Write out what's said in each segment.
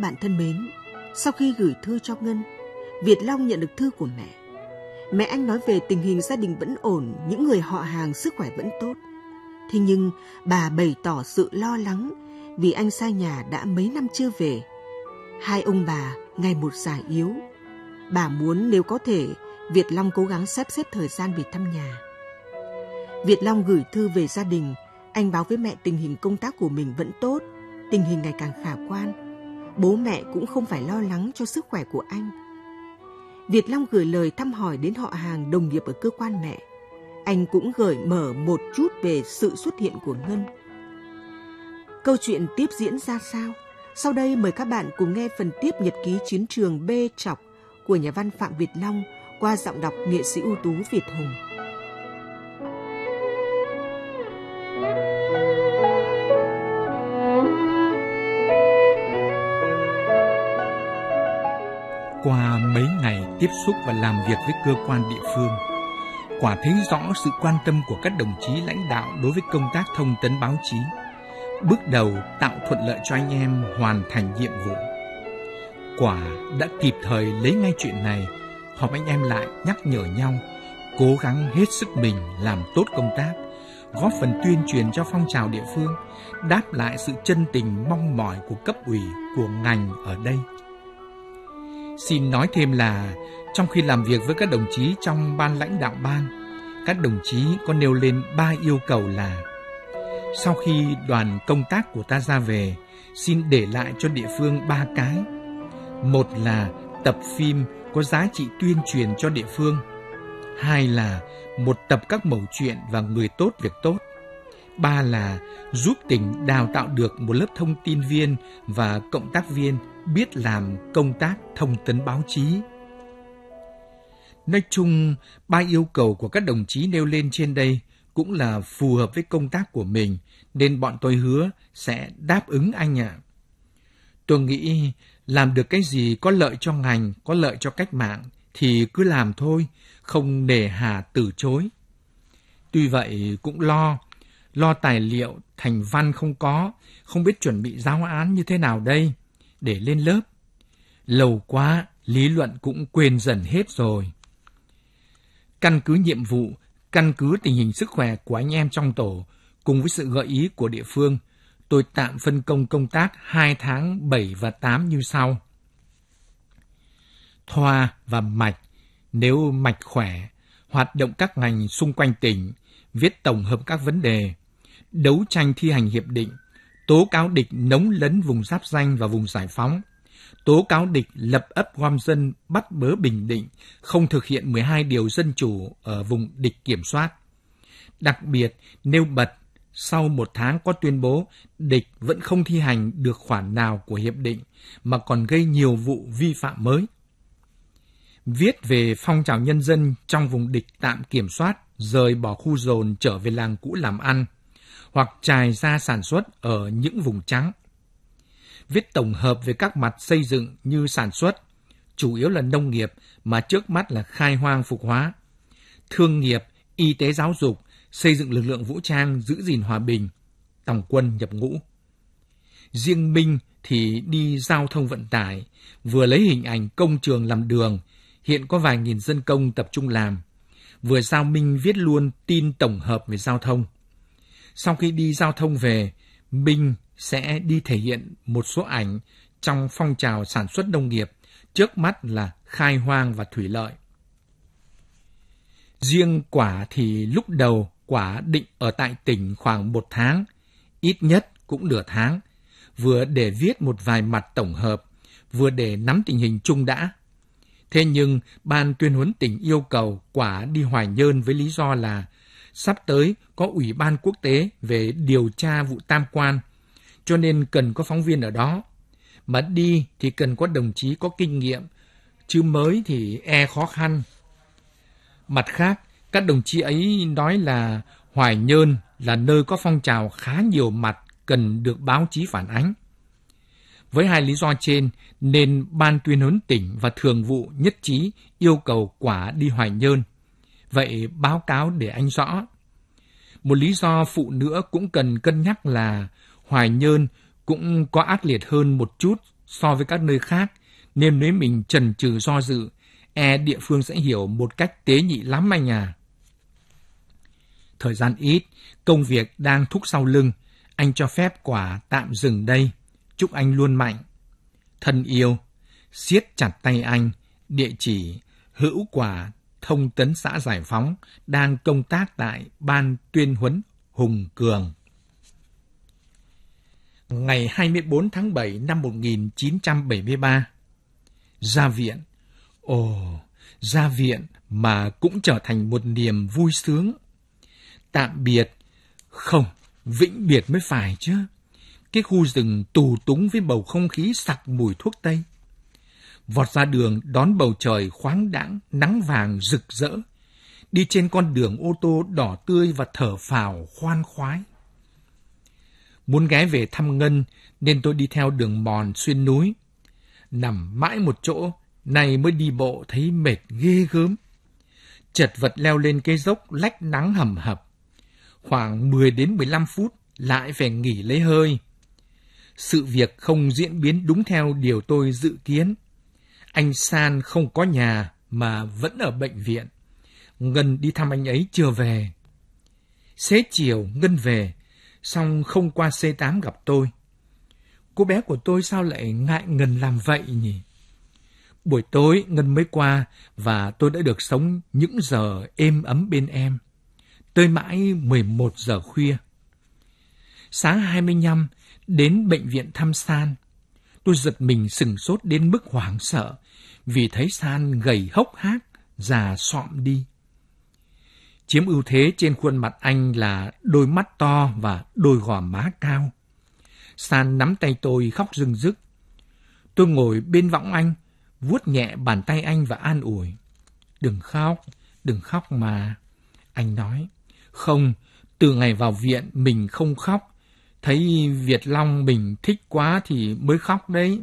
các bạn thân mến, sau khi gửi thư cho Ngân, Việt Long nhận được thư của mẹ. Mẹ anh nói về tình hình gia đình vẫn ổn, những người họ hàng sức khỏe vẫn tốt. Thế nhưng bà bày tỏ sự lo lắng vì anh xa nhà đã mấy năm chưa về. Hai ông bà ngày một già yếu. Bà muốn nếu có thể, Việt Long cố gắng sắp xếp thời gian về thăm nhà. Việt Long gửi thư về gia đình, anh báo với mẹ tình hình công tác của mình vẫn tốt, tình hình ngày càng khả quan bố mẹ cũng không phải lo lắng cho sức khỏe của anh. Việt Long gửi lời thăm hỏi đến họ hàng đồng nghiệp ở cơ quan mẹ. Anh cũng gửi mở một chút về sự xuất hiện của Ngân. Câu chuyện tiếp diễn ra sao? Sau đây mời các bạn cùng nghe phần tiếp nhật ký chiến trường B chọc của nhà văn Phạm Việt Long qua giọng đọc nghệ sĩ ưu tú Việt Hùng. Qua mấy ngày tiếp xúc và làm việc với cơ quan địa phương, quả thấy rõ sự quan tâm của các đồng chí lãnh đạo đối với công tác thông tấn báo chí, bước đầu tạo thuận lợi cho anh em hoàn thành nhiệm vụ. Quả đã kịp thời lấy ngay chuyện này, họp anh em lại nhắc nhở nhau, cố gắng hết sức mình làm tốt công tác, góp phần tuyên truyền cho phong trào địa phương, đáp lại sự chân tình mong mỏi của cấp ủy, của ngành ở đây. Xin nói thêm là trong khi làm việc với các đồng chí trong ban lãnh đạo ban, các đồng chí có nêu lên ba yêu cầu là sau khi đoàn công tác của ta ra về, xin để lại cho địa phương ba cái. Một là tập phim có giá trị tuyên truyền cho địa phương. Hai là một tập các mẩu chuyện và người tốt việc tốt. Ba là giúp tỉnh đào tạo được một lớp thông tin viên và cộng tác viên biết làm công tác thông tấn báo chí. Nói chung, ba yêu cầu của các đồng chí nêu lên trên đây cũng là phù hợp với công tác của mình, nên bọn tôi hứa sẽ đáp ứng anh ạ. Tôi nghĩ làm được cái gì có lợi cho ngành, có lợi cho cách mạng thì cứ làm thôi, không để hà từ chối. Tuy vậy cũng lo, lo tài liệu thành văn không có, không biết chuẩn bị giáo án như thế nào đây để lên lớp. Lâu quá, lý luận cũng quên dần hết rồi. Căn cứ nhiệm vụ, căn cứ tình hình sức khỏe của anh em trong tổ, cùng với sự gợi ý của địa phương, tôi tạm phân công công tác 2 tháng 7 và 8 như sau. Thoa và mạch, nếu mạch khỏe, hoạt động các ngành xung quanh tỉnh, viết tổng hợp các vấn đề, đấu tranh thi hành hiệp định, tố cáo địch nống lấn vùng giáp danh và vùng giải phóng, tố cáo địch lập ấp gom dân bắt bớ Bình Định, không thực hiện 12 điều dân chủ ở vùng địch kiểm soát. Đặc biệt, nêu bật, sau một tháng có tuyên bố, địch vẫn không thi hành được khoản nào của hiệp định, mà còn gây nhiều vụ vi phạm mới. Viết về phong trào nhân dân trong vùng địch tạm kiểm soát, rời bỏ khu dồn trở về làng cũ làm ăn – hoặc trải ra sản xuất ở những vùng trắng. Viết tổng hợp về các mặt xây dựng như sản xuất, chủ yếu là nông nghiệp mà trước mắt là khai hoang phục hóa, thương nghiệp, y tế giáo dục, xây dựng lực lượng vũ trang giữ gìn hòa bình, tổng quân nhập ngũ. Riêng Minh thì đi giao thông vận tải, vừa lấy hình ảnh công trường làm đường, hiện có vài nghìn dân công tập trung làm. Vừa giao Minh viết luôn tin tổng hợp về giao thông. Sau khi đi giao thông về, Minh sẽ đi thể hiện một số ảnh trong phong trào sản xuất nông nghiệp, trước mắt là khai hoang và thủy lợi. Riêng quả thì lúc đầu quả định ở tại tỉnh khoảng một tháng, ít nhất cũng nửa tháng, vừa để viết một vài mặt tổng hợp, vừa để nắm tình hình chung đã. Thế nhưng, ban tuyên huấn tỉnh yêu cầu quả đi Hoài Nhơn với lý do là sắp tới có Ủy ban quốc tế về điều tra vụ tam quan, cho nên cần có phóng viên ở đó. Mà đi thì cần có đồng chí có kinh nghiệm, chứ mới thì e khó khăn. Mặt khác, các đồng chí ấy nói là Hoài Nhơn là nơi có phong trào khá nhiều mặt cần được báo chí phản ánh. Với hai lý do trên, nên Ban tuyên huấn tỉnh và Thường vụ nhất trí yêu cầu quả đi Hoài Nhơn Vậy báo cáo để anh rõ. Một lý do phụ nữa cũng cần cân nhắc là Hoài Nhơn cũng có ác liệt hơn một chút so với các nơi khác, nên nếu mình trần trừ do dự, e địa phương sẽ hiểu một cách tế nhị lắm anh à. Thời gian ít, công việc đang thúc sau lưng, anh cho phép quả tạm dừng đây. Chúc anh luôn mạnh. Thân yêu, siết chặt tay anh, địa chỉ hữu quả thông tấn xã Giải Phóng, đang công tác tại Ban tuyên huấn Hùng Cường. Ngày 24 tháng 7 năm 1973, ra viện. Ồ, ra viện mà cũng trở thành một niềm vui sướng. Tạm biệt, không, vĩnh biệt mới phải chứ. Cái khu rừng tù túng với bầu không khí sặc mùi thuốc tây vọt ra đường đón bầu trời khoáng đãng, nắng vàng rực rỡ. Đi trên con đường ô tô đỏ tươi và thở phào khoan khoái. Muốn ghé về thăm Ngân nên tôi đi theo đường mòn xuyên núi. Nằm mãi một chỗ, nay mới đi bộ thấy mệt ghê gớm. Chật vật leo lên cái dốc lách nắng hầm hập. Khoảng 10 đến 15 phút lại phải nghỉ lấy hơi. Sự việc không diễn biến đúng theo điều tôi dự kiến. Anh San không có nhà mà vẫn ở bệnh viện. Ngân đi thăm anh ấy chưa về. Xế chiều Ngân về, xong không qua C8 gặp tôi. Cô bé của tôi sao lại ngại Ngân làm vậy nhỉ? Buổi tối Ngân mới qua và tôi đã được sống những giờ êm ấm bên em. Tới mãi 11 giờ khuya. Sáng 25 đến bệnh viện thăm San Tôi giật mình sừng sốt đến mức hoảng sợ vì thấy San gầy hốc hác, già xọm đi. Chiếm ưu thế trên khuôn mặt anh là đôi mắt to và đôi gò má cao. San nắm tay tôi khóc rưng rức. Tôi ngồi bên võng anh, vuốt nhẹ bàn tay anh và an ủi. Đừng khóc, đừng khóc mà. Anh nói, không, từ ngày vào viện mình không khóc, Thấy Việt Long bình thích quá thì mới khóc đấy.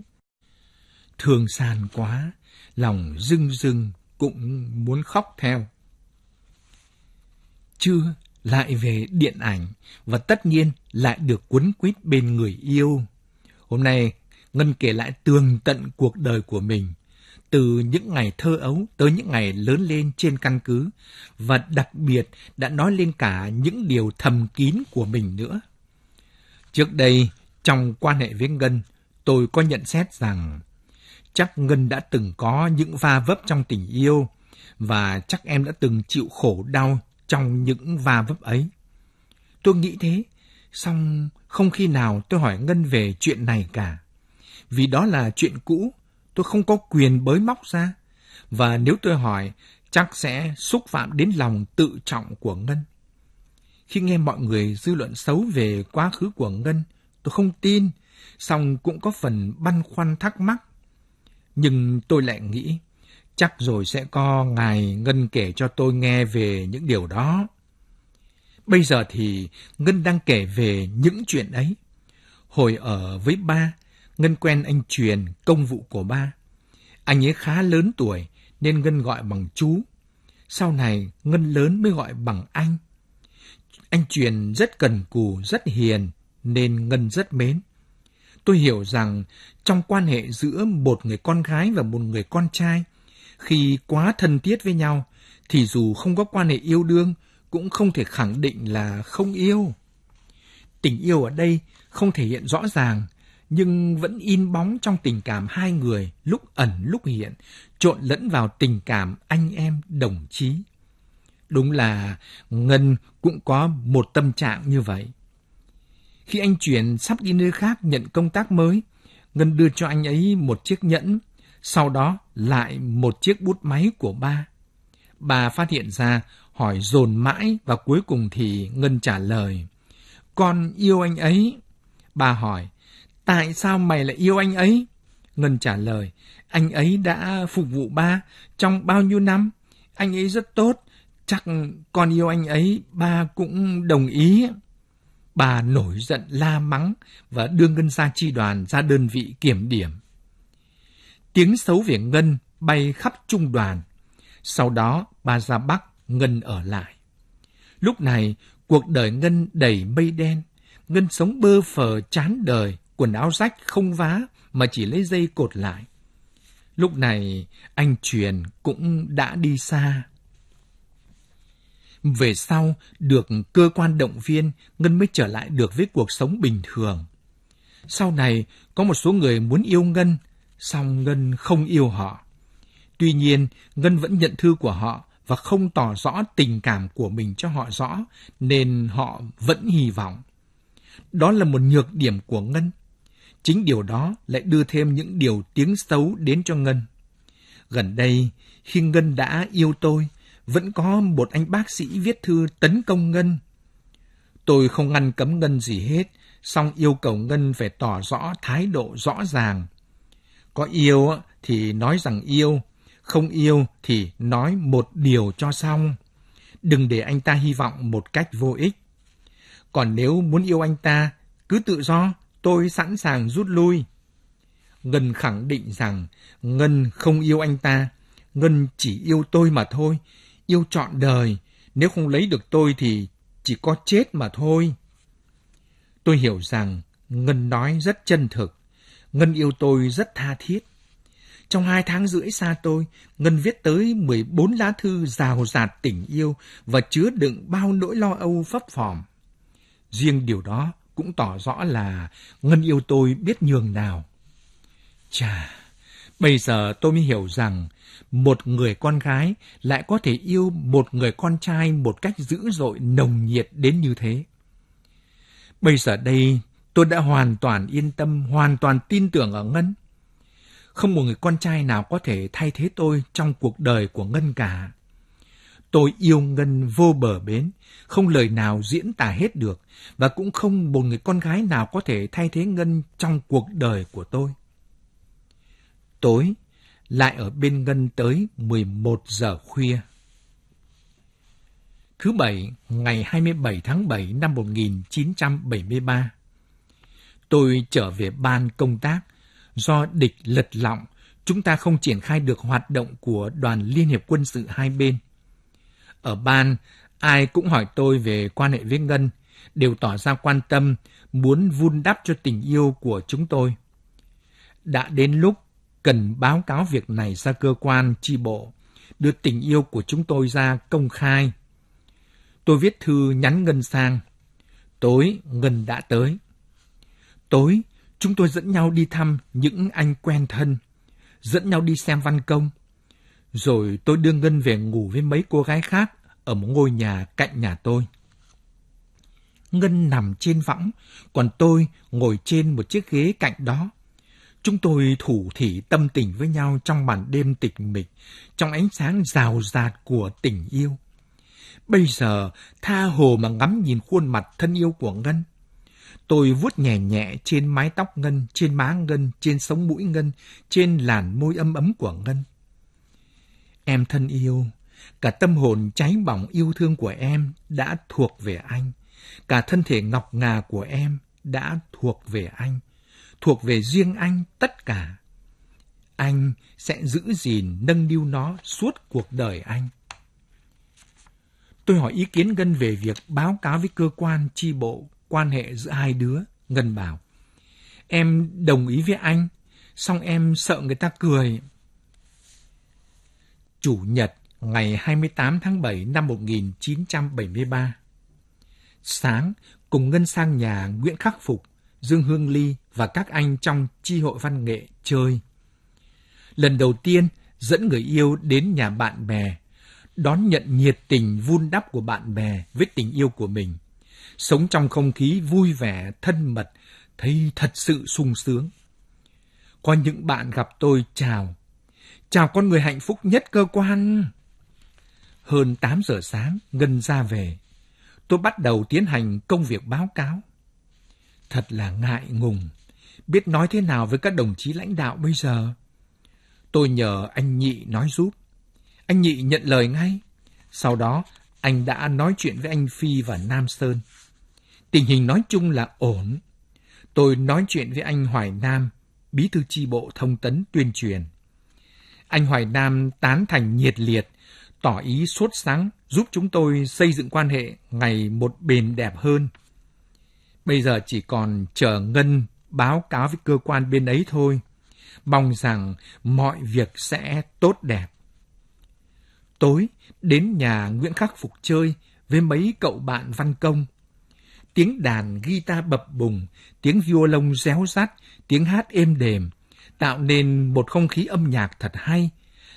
Thương sàn quá, lòng rưng rưng cũng muốn khóc theo. Chưa lại về điện ảnh và tất nhiên lại được cuốn quýt bên người yêu. Hôm nay Ngân kể lại tường tận cuộc đời của mình, từ những ngày thơ ấu tới những ngày lớn lên trên căn cứ và đặc biệt đã nói lên cả những điều thầm kín của mình nữa. Trước đây, trong quan hệ với Ngân, tôi có nhận xét rằng chắc Ngân đã từng có những va vấp trong tình yêu và chắc em đã từng chịu khổ đau trong những va vấp ấy. Tôi nghĩ thế, song không khi nào tôi hỏi Ngân về chuyện này cả. Vì đó là chuyện cũ, tôi không có quyền bới móc ra. Và nếu tôi hỏi, chắc sẽ xúc phạm đến lòng tự trọng của Ngân. Khi nghe mọi người dư luận xấu về quá khứ của Ngân, tôi không tin, song cũng có phần băn khoăn thắc mắc. Nhưng tôi lại nghĩ, chắc rồi sẽ có ngài Ngân kể cho tôi nghe về những điều đó. Bây giờ thì Ngân đang kể về những chuyện ấy. Hồi ở với ba, Ngân quen anh Truyền, công vụ của ba. Anh ấy khá lớn tuổi nên Ngân gọi bằng chú. Sau này Ngân lớn mới gọi bằng anh. Anh Truyền rất cần cù, rất hiền, nên Ngân rất mến. Tôi hiểu rằng trong quan hệ giữa một người con gái và một người con trai, khi quá thân thiết với nhau, thì dù không có quan hệ yêu đương, cũng không thể khẳng định là không yêu. Tình yêu ở đây không thể hiện rõ ràng, nhưng vẫn in bóng trong tình cảm hai người lúc ẩn lúc hiện, trộn lẫn vào tình cảm anh em đồng chí. Đúng là Ngân cũng có một tâm trạng như vậy. Khi anh chuyển sắp đi nơi khác nhận công tác mới, Ngân đưa cho anh ấy một chiếc nhẫn, sau đó lại một chiếc bút máy của ba. Bà phát hiện ra, hỏi dồn mãi và cuối cùng thì Ngân trả lời. Con yêu anh ấy. Bà hỏi, tại sao mày lại yêu anh ấy? Ngân trả lời, anh ấy đã phục vụ ba trong bao nhiêu năm? Anh ấy rất tốt, Chắc con yêu anh ấy ba cũng đồng ý. Bà nổi giận la mắng và đưa Ngân ra chi đoàn ra đơn vị kiểm điểm. Tiếng xấu về Ngân bay khắp trung đoàn. Sau đó bà ra Bắc, Ngân ở lại. Lúc này cuộc đời Ngân đầy mây đen. Ngân sống bơ phờ chán đời, quần áo rách không vá mà chỉ lấy dây cột lại. Lúc này anh truyền cũng đã đi xa về sau được cơ quan động viên, Ngân mới trở lại được với cuộc sống bình thường. Sau này, có một số người muốn yêu Ngân, song Ngân không yêu họ. Tuy nhiên, Ngân vẫn nhận thư của họ và không tỏ rõ tình cảm của mình cho họ rõ, nên họ vẫn hy vọng. Đó là một nhược điểm của Ngân. Chính điều đó lại đưa thêm những điều tiếng xấu đến cho Ngân. Gần đây, khi Ngân đã yêu tôi, vẫn có một anh bác sĩ viết thư tấn công Ngân. Tôi không ngăn cấm Ngân gì hết, song yêu cầu Ngân phải tỏ rõ thái độ rõ ràng. Có yêu thì nói rằng yêu, không yêu thì nói một điều cho xong. Đừng để anh ta hy vọng một cách vô ích. Còn nếu muốn yêu anh ta, cứ tự do, tôi sẵn sàng rút lui. Ngân khẳng định rằng Ngân không yêu anh ta, Ngân chỉ yêu tôi mà thôi, yêu trọn đời, nếu không lấy được tôi thì chỉ có chết mà thôi. Tôi hiểu rằng Ngân nói rất chân thực, Ngân yêu tôi rất tha thiết. Trong hai tháng rưỡi xa tôi, Ngân viết tới 14 lá thư rào rạt tình yêu và chứa đựng bao nỗi lo âu phấp phòm. Riêng điều đó cũng tỏ rõ là Ngân yêu tôi biết nhường nào. Chà, bây giờ tôi mới hiểu rằng một người con gái lại có thể yêu một người con trai một cách dữ dội nồng nhiệt đến như thế. Bây giờ đây, tôi đã hoàn toàn yên tâm, hoàn toàn tin tưởng ở Ngân. Không một người con trai nào có thể thay thế tôi trong cuộc đời của Ngân cả. Tôi yêu Ngân vô bờ bến, không lời nào diễn tả hết được, và cũng không một người con gái nào có thể thay thế Ngân trong cuộc đời của tôi. Tối, lại ở bên Ngân tới 11 giờ khuya. Thứ Bảy, ngày 27 tháng 7 năm 1973, tôi trở về ban công tác do địch lật lọng chúng ta không triển khai được hoạt động của đoàn liên hiệp quân sự hai bên. Ở ban, ai cũng hỏi tôi về quan hệ với Ngân, đều tỏ ra quan tâm, muốn vun đắp cho tình yêu của chúng tôi. Đã đến lúc cần báo cáo việc này ra cơ quan, chi bộ, đưa tình yêu của chúng tôi ra công khai. Tôi viết thư nhắn Ngân sang. Tối, Ngân đã tới. Tối, chúng tôi dẫn nhau đi thăm những anh quen thân, dẫn nhau đi xem văn công. Rồi tôi đưa Ngân về ngủ với mấy cô gái khác ở một ngôi nhà cạnh nhà tôi. Ngân nằm trên võng, còn tôi ngồi trên một chiếc ghế cạnh đó, Chúng tôi thủ thỉ tâm tình với nhau trong màn đêm tịch mịch, trong ánh sáng rào rạt của tình yêu. Bây giờ, tha hồ mà ngắm nhìn khuôn mặt thân yêu của Ngân. Tôi vuốt nhẹ nhẹ trên mái tóc Ngân, trên má Ngân, trên sống mũi Ngân, trên làn môi ấm ấm của Ngân. Em thân yêu, cả tâm hồn cháy bỏng yêu thương của em đã thuộc về anh. Cả thân thể ngọc ngà của em đã thuộc về anh thuộc về riêng anh tất cả. Anh sẽ giữ gìn nâng niu nó suốt cuộc đời anh. Tôi hỏi ý kiến Ngân về việc báo cáo với cơ quan chi bộ quan hệ giữa hai đứa. Ngân bảo, em đồng ý với anh, xong em sợ người ta cười. Chủ nhật ngày 28 tháng 7 năm 1973. Sáng, cùng Ngân sang nhà Nguyễn Khắc Phục Dương Hương Ly và các anh trong chi hội văn nghệ chơi. Lần đầu tiên dẫn người yêu đến nhà bạn bè, đón nhận nhiệt tình vun đắp của bạn bè với tình yêu của mình. Sống trong không khí vui vẻ, thân mật, thấy thật sự sung sướng. Có những bạn gặp tôi chào. Chào con người hạnh phúc nhất cơ quan. Hơn 8 giờ sáng, Ngân ra về. Tôi bắt đầu tiến hành công việc báo cáo. Thật là ngại ngùng, biết nói thế nào với các đồng chí lãnh đạo bây giờ. Tôi nhờ anh Nhị nói giúp. Anh Nhị nhận lời ngay. Sau đó, anh đã nói chuyện với anh Phi và Nam Sơn. Tình hình nói chung là ổn. Tôi nói chuyện với anh Hoài Nam, bí thư chi bộ thông tấn tuyên truyền. Anh Hoài Nam tán thành nhiệt liệt, tỏ ý sốt sáng giúp chúng tôi xây dựng quan hệ ngày một bền đẹp hơn. Bây giờ chỉ còn chờ Ngân báo cáo với cơ quan bên ấy thôi. Mong rằng mọi việc sẽ tốt đẹp. Tối, đến nhà Nguyễn Khắc Phục chơi với mấy cậu bạn văn công. Tiếng đàn guitar bập bùng, tiếng violon réo rắt, tiếng hát êm đềm, tạo nên một không khí âm nhạc thật hay,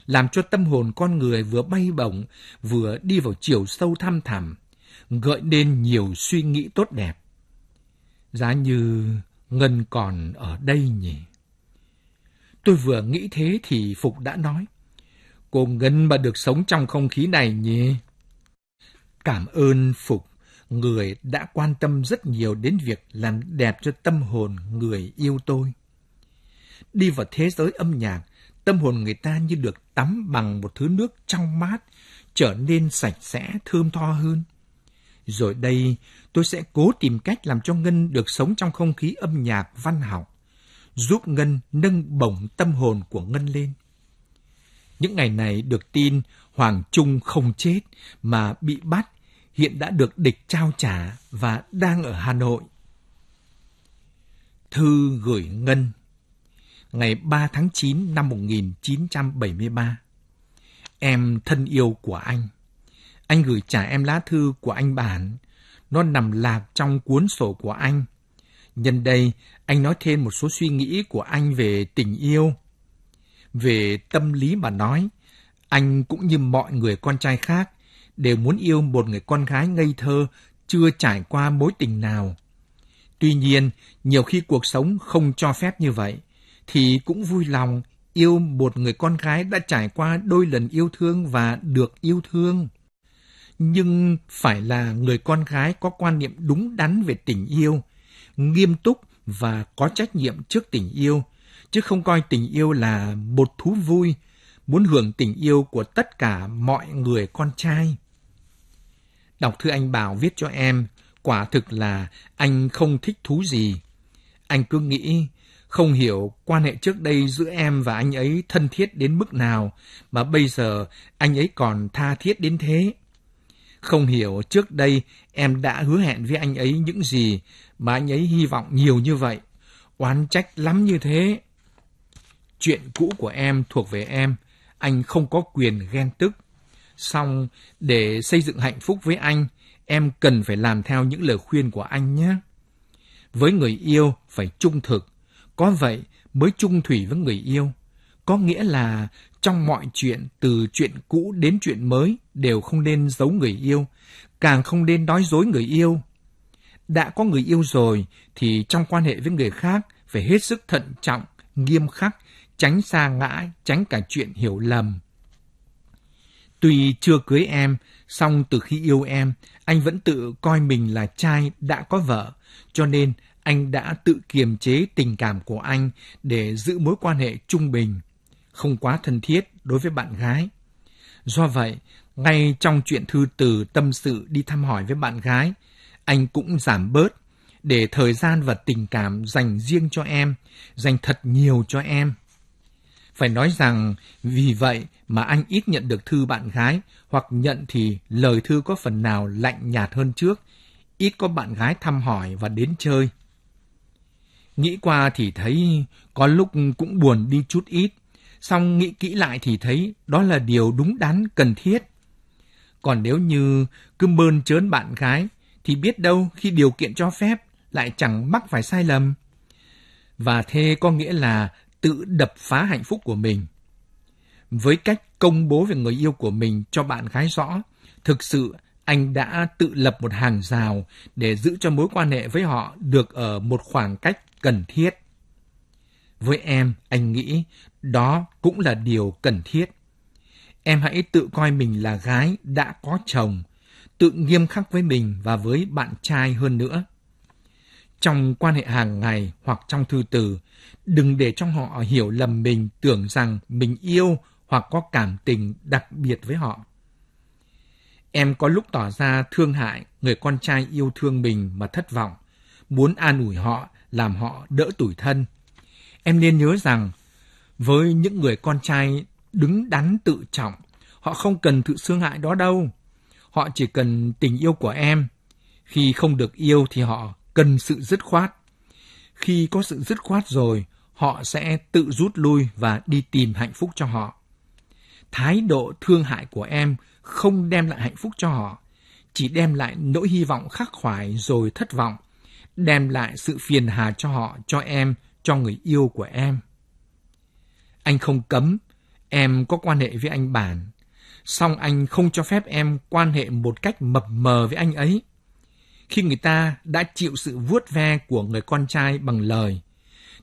làm cho tâm hồn con người vừa bay bổng, vừa đi vào chiều sâu thăm thẳm, gợi nên nhiều suy nghĩ tốt đẹp. Giá như Ngân còn ở đây nhỉ? Tôi vừa nghĩ thế thì Phục đã nói. Cô Ngân mà được sống trong không khí này nhỉ? Cảm ơn Phục, người đã quan tâm rất nhiều đến việc làm đẹp cho tâm hồn người yêu tôi. Đi vào thế giới âm nhạc, tâm hồn người ta như được tắm bằng một thứ nước trong mát, trở nên sạch sẽ, thơm tho hơn. Rồi đây, tôi sẽ cố tìm cách làm cho Ngân được sống trong không khí âm nhạc văn học, giúp Ngân nâng bổng tâm hồn của Ngân lên. Những ngày này được tin Hoàng Trung không chết mà bị bắt, hiện đã được địch trao trả và đang ở Hà Nội. Thư gửi Ngân Ngày 3 tháng 9 năm 1973 Em thân yêu của anh anh gửi trả em lá thư của anh bản. Nó nằm lạc trong cuốn sổ của anh. Nhân đây, anh nói thêm một số suy nghĩ của anh về tình yêu. Về tâm lý mà nói, anh cũng như mọi người con trai khác, đều muốn yêu một người con gái ngây thơ, chưa trải qua mối tình nào. Tuy nhiên, nhiều khi cuộc sống không cho phép như vậy, thì cũng vui lòng yêu một người con gái đã trải qua đôi lần yêu thương và được yêu thương nhưng phải là người con gái có quan niệm đúng đắn về tình yêu, nghiêm túc và có trách nhiệm trước tình yêu, chứ không coi tình yêu là một thú vui, muốn hưởng tình yêu của tất cả mọi người con trai. Đọc thư anh Bảo viết cho em, quả thực là anh không thích thú gì. Anh cứ nghĩ không hiểu quan hệ trước đây giữa em và anh ấy thân thiết đến mức nào mà bây giờ anh ấy còn tha thiết đến thế. Không hiểu trước đây em đã hứa hẹn với anh ấy những gì mà anh ấy hy vọng nhiều như vậy. Oán trách lắm như thế. Chuyện cũ của em thuộc về em. Anh không có quyền ghen tức. Xong, để xây dựng hạnh phúc với anh, em cần phải làm theo những lời khuyên của anh nhé. Với người yêu phải trung thực. Có vậy mới trung thủy với người yêu có nghĩa là trong mọi chuyện từ chuyện cũ đến chuyện mới đều không nên giấu người yêu, càng không nên nói dối người yêu. Đã có người yêu rồi thì trong quan hệ với người khác phải hết sức thận trọng, nghiêm khắc, tránh xa ngã, tránh cả chuyện hiểu lầm. Tuy chưa cưới em, song từ khi yêu em, anh vẫn tự coi mình là trai đã có vợ, cho nên anh đã tự kiềm chế tình cảm của anh để giữ mối quan hệ trung bình không quá thân thiết đối với bạn gái. Do vậy, ngay trong chuyện thư từ tâm sự đi thăm hỏi với bạn gái, anh cũng giảm bớt để thời gian và tình cảm dành riêng cho em, dành thật nhiều cho em. Phải nói rằng vì vậy mà anh ít nhận được thư bạn gái hoặc nhận thì lời thư có phần nào lạnh nhạt hơn trước, ít có bạn gái thăm hỏi và đến chơi. Nghĩ qua thì thấy có lúc cũng buồn đi chút ít, song nghĩ kỹ lại thì thấy đó là điều đúng đắn cần thiết. Còn nếu như cứ mơn trớn bạn gái thì biết đâu khi điều kiện cho phép lại chẳng mắc phải sai lầm. Và thế có nghĩa là tự đập phá hạnh phúc của mình. Với cách công bố về người yêu của mình cho bạn gái rõ, thực sự anh đã tự lập một hàng rào để giữ cho mối quan hệ với họ được ở một khoảng cách cần thiết. Với em, anh nghĩ đó cũng là điều cần thiết. Em hãy tự coi mình là gái đã có chồng, tự nghiêm khắc với mình và với bạn trai hơn nữa. Trong quan hệ hàng ngày hoặc trong thư từ, đừng để cho họ hiểu lầm mình tưởng rằng mình yêu hoặc có cảm tình đặc biệt với họ. Em có lúc tỏ ra thương hại người con trai yêu thương mình mà thất vọng, muốn an ủi họ, làm họ đỡ tủi thân. Em nên nhớ rằng với những người con trai đứng đắn tự trọng, họ không cần sự xương hại đó đâu. Họ chỉ cần tình yêu của em. Khi không được yêu thì họ cần sự dứt khoát. Khi có sự dứt khoát rồi, họ sẽ tự rút lui và đi tìm hạnh phúc cho họ. Thái độ thương hại của em không đem lại hạnh phúc cho họ, chỉ đem lại nỗi hy vọng khắc khoải rồi thất vọng, đem lại sự phiền hà cho họ, cho em, cho người yêu của em. Anh không cấm, em có quan hệ với anh bản. Song anh không cho phép em quan hệ một cách mập mờ với anh ấy. Khi người ta đã chịu sự vuốt ve của người con trai bằng lời,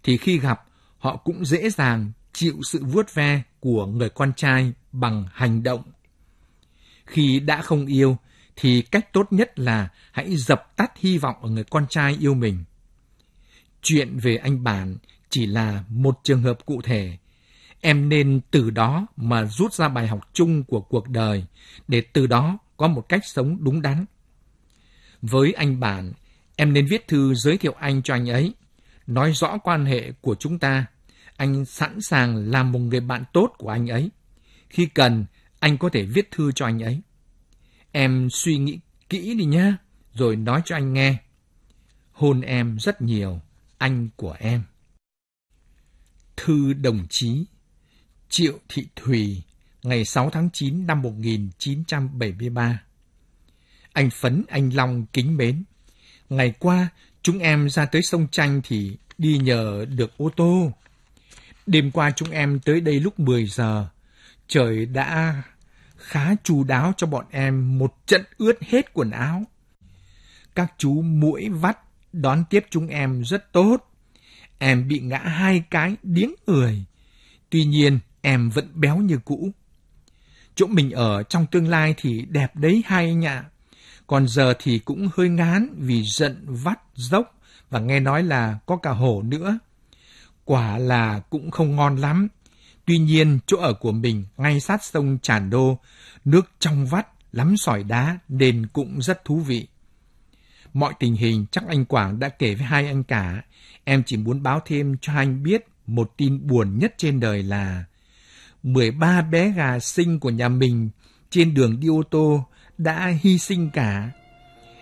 thì khi gặp, họ cũng dễ dàng chịu sự vuốt ve của người con trai bằng hành động. Khi đã không yêu, thì cách tốt nhất là hãy dập tắt hy vọng ở người con trai yêu mình. Chuyện về anh bản chỉ là một trường hợp cụ thể em nên từ đó mà rút ra bài học chung của cuộc đời để từ đó có một cách sống đúng đắn. Với anh bạn, em nên viết thư giới thiệu anh cho anh ấy, nói rõ quan hệ của chúng ta. Anh sẵn sàng làm một người bạn tốt của anh ấy. Khi cần, anh có thể viết thư cho anh ấy. Em suy nghĩ kỹ đi nhá, rồi nói cho anh nghe. Hôn em rất nhiều, anh của em. Thư đồng chí Triệu Thị Thùy ngày 6 tháng 9 năm 1973. Anh Phấn, anh Long kính mến. Ngày qua, chúng em ra tới sông Chanh thì đi nhờ được ô tô. Đêm qua chúng em tới đây lúc 10 giờ. Trời đã khá chu đáo cho bọn em một trận ướt hết quần áo. Các chú mũi vắt đón tiếp chúng em rất tốt. Em bị ngã hai cái điếng người. Tuy nhiên, em vẫn béo như cũ. Chỗ mình ở trong tương lai thì đẹp đấy hai anh ạ. Còn giờ thì cũng hơi ngán vì giận vắt dốc và nghe nói là có cả hổ nữa. Quả là cũng không ngon lắm. Tuy nhiên chỗ ở của mình ngay sát sông Tràn Đô, nước trong vắt, lắm sỏi đá nên cũng rất thú vị. Mọi tình hình chắc anh Quảng đã kể với hai anh cả. Em chỉ muốn báo thêm cho anh biết một tin buồn nhất trên đời là 13 bé gà sinh của nhà mình trên đường đi ô tô đã hy sinh cả.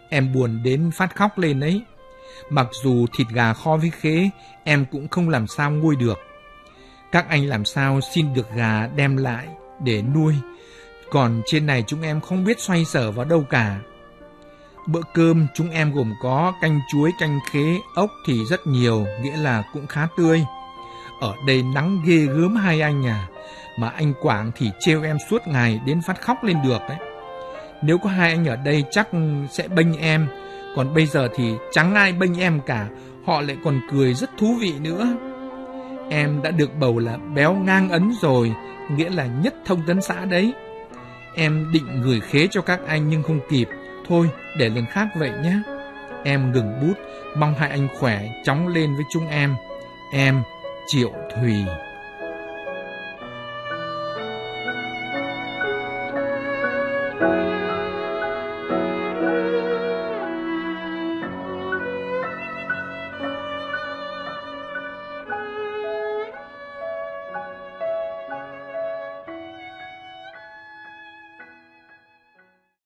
Em buồn đến phát khóc lên ấy. Mặc dù thịt gà kho với khế, em cũng không làm sao nguôi được. Các anh làm sao xin được gà đem lại để nuôi. Còn trên này chúng em không biết xoay sở vào đâu cả. Bữa cơm chúng em gồm có canh chuối, canh khế, ốc thì rất nhiều, nghĩa là cũng khá tươi. Ở đây nắng ghê gớm hai anh à mà anh Quảng thì trêu em suốt ngày đến phát khóc lên được đấy. Nếu có hai anh ở đây chắc sẽ bênh em, còn bây giờ thì chẳng ai bênh em cả, họ lại còn cười rất thú vị nữa. Em đã được bầu là béo ngang ấn rồi, nghĩa là nhất thông tấn xã đấy. Em định gửi khế cho các anh nhưng không kịp, thôi để lần khác vậy nhé. Em ngừng bút, mong hai anh khỏe chóng lên với chúng em. Em Triệu Thùy